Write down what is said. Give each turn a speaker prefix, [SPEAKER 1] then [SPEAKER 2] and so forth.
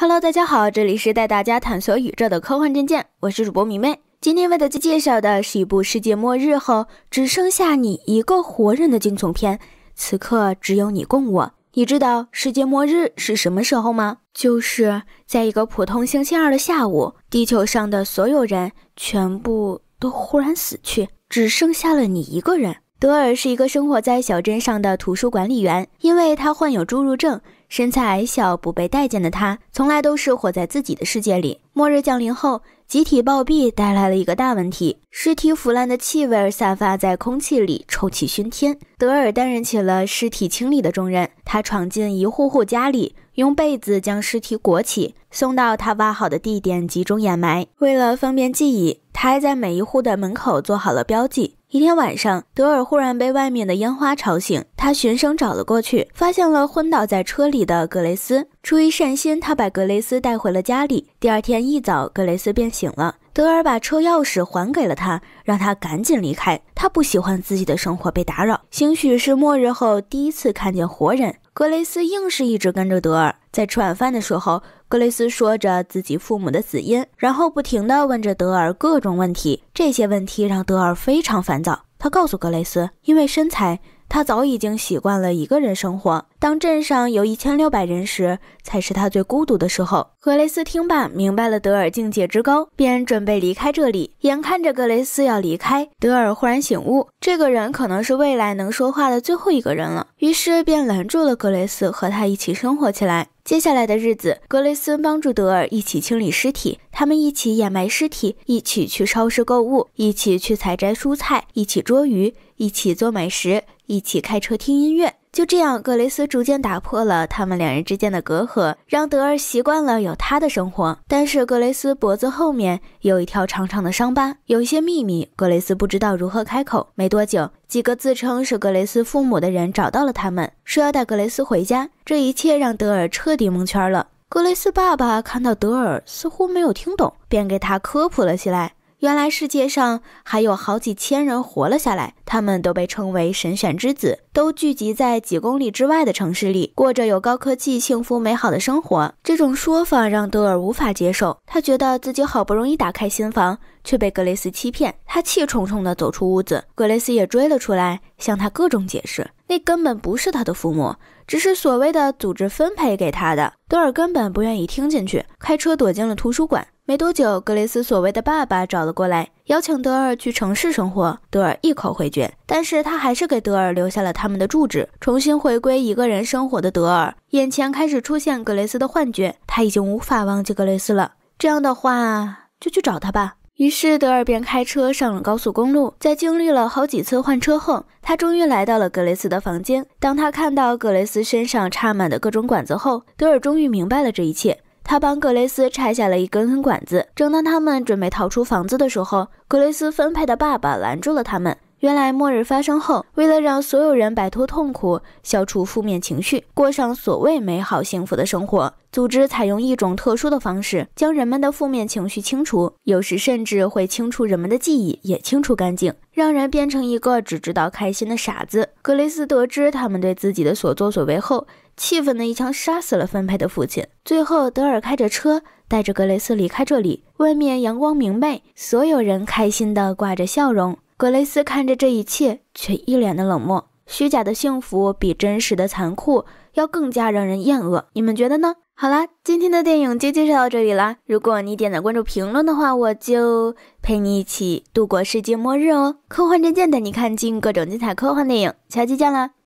[SPEAKER 1] Hello，大家好，这里是带大家探索宇宙的科幻战舰，我是主播迷妹。今天为大家介绍的是一部世界末日后只剩下你一个活人的惊悚片。此刻只有你供我。你知道世界末日是什么时候吗？就是在一个普通星期二的下午，地球上的所有人全部都忽然死去，只剩下了你一个人。德尔是一个生活在小镇上的图书管理员，因为他患有侏儒症，身材矮小，不被待见的他，从来都是活在自己的世界里。末日降临后，集体暴毙带来了一个大问题：尸体腐烂的气味散发在空气里，臭气熏天。德尔担任起了尸体清理的重任，他闯进一户户家里，用被子将尸体裹起，送到他挖好的地点集中掩埋。为了方便记忆，他还在每一户的门口做好了标记。一天晚上，德尔忽然被外面的烟花吵醒，他循声找了过去，发现了昏倒在车里的格雷斯。出于善心，他把格雷斯带回了家里。第二天一早，格雷斯便醒了，德尔把车钥匙还给了他，让他赶紧离开。他不喜欢自己的生活被打扰，兴许是末日后第一次看见活人，格雷斯硬是一直跟着德尔。在吃晚饭的时候，格雷斯说着自己父母的死因，然后不停的问着德尔各种问题，这些问题让德尔非常烦。他告诉格雷斯，因为身材，他早已经习惯了一个人生活。当镇上有一千六百人时，才是他最孤独的时候。格雷斯听罢，明白了德尔境界之高，便准备离开这里。眼看着格雷斯要离开，德尔忽然醒悟，这个人可能是未来能说话的最后一个人了，于是便拦住了格雷斯，和他一起生活起来。接下来的日子，格雷森帮助德尔一起清理尸体，他们一起掩埋尸体，一起去超市购物，一起去采摘蔬菜，一起捉鱼，一起做美食，一起开车听音乐。就这样，格雷斯逐渐打破了他们两人之间的隔阂，让德尔习惯了有他的生活。但是，格雷斯脖子后面有一条长长的伤疤，有一些秘密，格雷斯不知道如何开口。没多久，几个自称是格雷斯父母的人找到了他们，说要带格雷斯回家。这一切让德尔彻底蒙圈了。格雷斯爸爸看到德尔似乎没有听懂，便给他科普了起来。原来世界上还有好几千人活了下来。他们都被称为神选之子，都聚集在几公里之外的城市里，过着有高科技、幸福美好的生活。这种说法让德尔无法接受，他觉得自己好不容易打开心房，却被格雷斯欺骗。他气冲冲地走出屋子，格雷斯也追了出来，向他各种解释，那根本不是他的父母，只是所谓的组织分配给他的。德尔根本不愿意听进去，开车躲进了图书馆。没多久，格雷斯所谓的爸爸找了过来，邀请德尔去城市生活，德尔一口回绝。但是他还是给德尔留下了他们的住址。重新回归一个人生活的德尔，眼前开始出现格雷斯的幻觉，他已经无法忘记格雷斯了。这样的话，就去找他吧。于是德尔便开车上了高速公路，在经历了好几次换车后，他终于来到了格雷斯的房间。当他看到格雷斯身上插满的各种管子后，德尔终于明白了这一切。他帮格雷斯拆下了一根根管子。正当他们准备逃出房子的时候，格雷斯分派的爸爸拦住了他们。原来末日发生后，为了让所有人摆脱痛苦、消除负面情绪，过上所谓美好幸福的生活，组织采用一种特殊的方式，将人们的负面情绪清除，有时甚至会清除人们的记忆，也清除干净，让人变成一个只知道开心的傻子。格雷斯得知他们对自己的所作所为后，气愤的一枪杀死了分配的父亲。最后，德尔开着车带着格雷斯离开这里，外面阳光明媚，所有人开心地挂着笑容。格雷斯看着这一切，却一脸的冷漠。虚假的幸福比真实的残酷要更加让人厌恶。你们觉得呢？好啦，今天的电影就介绍到这里啦。如果你点赞、关注、评论的话，我就陪你一起度过世界末日哦。科幻战舰带你看尽各种精彩科幻电影，下期见啦！